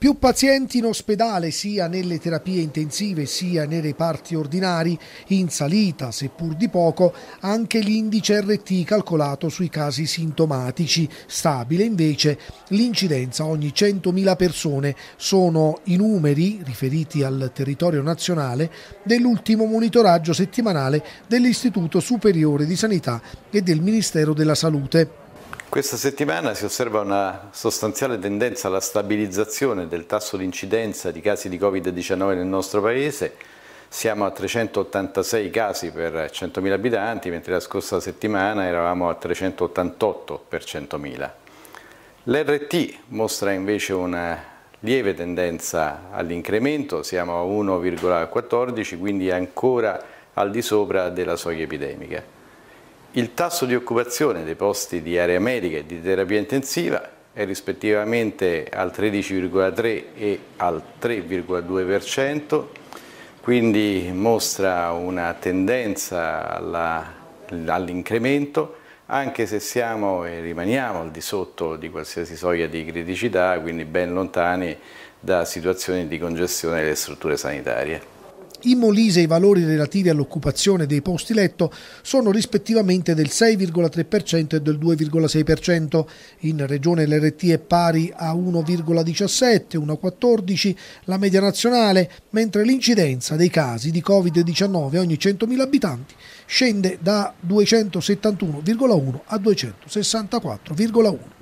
Più pazienti in ospedale sia nelle terapie intensive sia nei reparti ordinari, in salita, seppur di poco, anche l'indice RT calcolato sui casi sintomatici. Stabile invece l'incidenza ogni 100.000 persone sono i numeri, riferiti al territorio nazionale, dell'ultimo monitoraggio settimanale dell'Istituto Superiore di Sanità e del Ministero della Salute. Questa settimana si osserva una sostanziale tendenza alla stabilizzazione del tasso di incidenza di casi di Covid-19 nel nostro Paese. Siamo a 386 casi per 100.000 abitanti, mentre la scorsa settimana eravamo a 388 per 100.000. L'RT mostra invece una lieve tendenza all'incremento, siamo a 1,14, quindi ancora al di sopra della soglia epidemica. Il tasso di occupazione dei posti di area medica e di terapia intensiva è rispettivamente al 13,3 e al 3,2%, quindi mostra una tendenza all'incremento all anche se siamo e rimaniamo al di sotto di qualsiasi soglia di criticità, quindi ben lontani da situazioni di congestione delle strutture sanitarie. In Molise i valori relativi all'occupazione dei posti letto sono rispettivamente del 6,3% e del 2,6%. In regione l'RT è pari a 1,17, 1,14 la media nazionale, mentre l'incidenza dei casi di Covid-19 ogni 100.000 abitanti scende da 271,1 a 264,1.